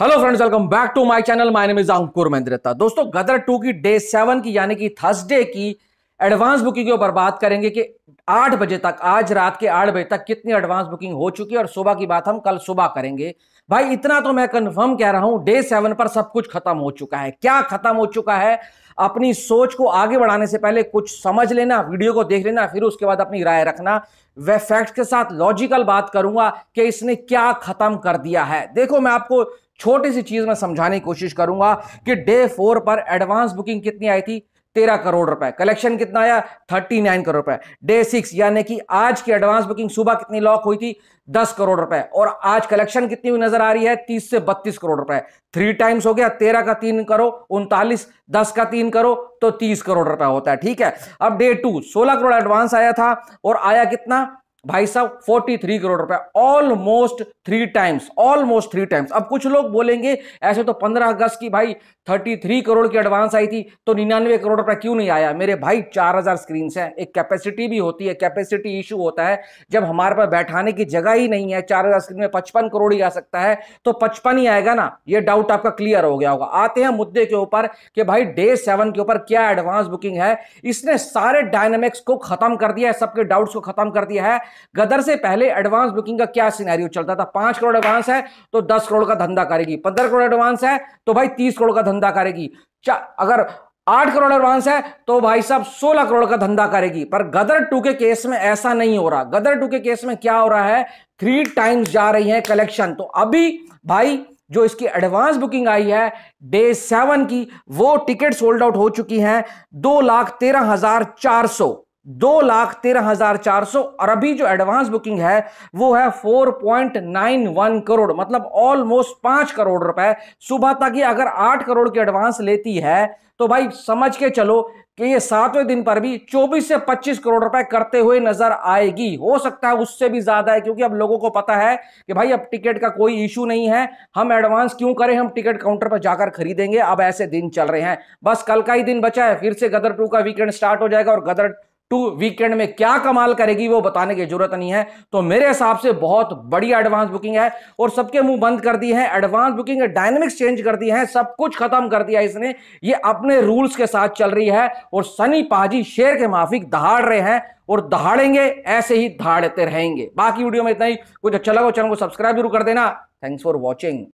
hello friends welcome back to my channel my name is Ankur Mahendrata दोस्तों Gadar two की day seven की यानी कि थर्सडे की एडवांस बुकिंग के ऊपर बात करेंगे कि आठ बजे तक आज रात के आठ बजे तक कितनी एडवांस बुकिंग हो चुकी है और सुबह की बात हम कल सुबह करेंगे भाई इतना तो मैं कंफर्म कह रहा हूं डे सेवन पर सब कुछ खत्म हो चुका है क्या खत्म हो चुका है अपनी सोच को आगे बढ़ाने से पहले कुछ समझ लेना वीडियो को देख लेना फिर उसके बाद अपनी राय रखना वह फैक्ट के साथ लॉजिकल बात करूंगा कि इसने क्या खत्म कर दिया है देखो मैं आपको छोटी सी चीज मैं समझाने की कोशिश करूंगा कि डे फोर पर एडवांस बुकिंग कितनी आई थी तेरह करोड़ रुपए कलेक्शन कितना आया थर्टी नाइन करोड़ रुपए डे सिक्स यानी कि आज की एडवांस बुकिंग सुबह कितनी लॉक हुई थी दस करोड़ रुपए और आज कलेक्शन कितनी हुई नजर आ रही है तीस से बत्तीस करोड़ रुपए थ्री टाइम्स हो गया तेरह का तीन करो उनतालीस दस का तीन करो तो तीस करोड़ रुपए होता है ठीक है अब डे टू सोलह करोड़ एडवांस आया था और आया कितना भाई साहब 43 करोड़ रुपए almost three times almost three times अब कुछ लोग बोलेंगे ऐसे तो 15 अगस्त की भाई 33 करोड़ की एडवांस आई थी तो निन्यानवे करोड़ रुपए क्यों नहीं आया मेरे भाई 4000 स्क्रीन हैं एक कैपेसिटी भी होती है कैपेसिटी इशू होता है जब हमारे पास बैठाने की जगह ही नहीं है चार स्क्रीन में पचपन करोड़ ही आ सकता है तो पचपन ही आएगा ना ये डाउट आपका क्लियर हो गया होगा आते हैं मुद्दे के ऊपर कि भाई डे सेवन के ऊपर क्या एडवांस बुकिंग है इसने सारे डायनेमिक्स को खत्म कर दिया है सबके डाउट्स को खत्म कर दिया है गदर से पहले एडवांस बुकिंग का क्या सिनेरियो चलता था पांच करोड़ एडवांस है तो दस करोड़ का धंधा करेगी पंद्रह करोड़ एडवांस है तो भाई तीस करोड़ का धंधा करेगी अगर आठ करोड़ एडवांस है तो भाई साहब सोलह करोड़ का धंधा करेगी पर गदर टू के केस में ऐसा नहीं हो रहा गदर टू के केस में क्या हो रहा है थ्री टाइम्स जा रही है कलेक्शन तो अभी भाई जो इसकी एडवांस बुकिंग आई है डे सेवन की वो टिकट सोल्ड आउट हो चुकी हैं दो लाख तेरह हजार चार सौ दो लाख तेरह हजार चार सौ और अभी जो एडवांस बुकिंग है वो है four point nine one crore मतलब ऑलमोस्ट पांच करोड़ रुपए सुबह तक ये अगर आठ करोड़ की एडवांस लेती है तो भाई समझ के चलो कि ये सातवें दिन पर भी 24 से 25 करोड़ रुपए करते हुए नजर आएगी हो सकता है उससे भी ज्यादा है क्योंकि अब लोगों को पता है कि भाई अब टिकट का कोई इशू नहीं है हम एडवांस क्यों करें हम टिकट काउंटर पर जाकर खरीदेंगे अब ऐसे दिन चल रहे हैं बस कल का ही दिन बचा है फिर से गदर टू का वीकेंड स्टार्ट हो जाएगा और गदर टू वीकेंड में क्या कमाल करेगी वो बताने की जरूरत नहीं है तो मेरे हिसाब से बहुत बड़ी एडवांस बुकिंग है और सबके मुंह बंद कर दी है एडवांस बुकिंग डायनेमिक्स चेंज कर दी है सब कुछ खत्म कर दिया इसने ये अपने रूल्स के साथ चल रही है और सनी पाजी शेर के माफिक दहाड़ रहे हैं और दहाड़ेंगे ऐसे ही दहाड़ते रहेंगे बाकी वीडियो में इतना ही कुछ अच्छा लगा चैनल को सब्सक्राइब जरूर कर देना थैंक्स फॉर वॉचिंग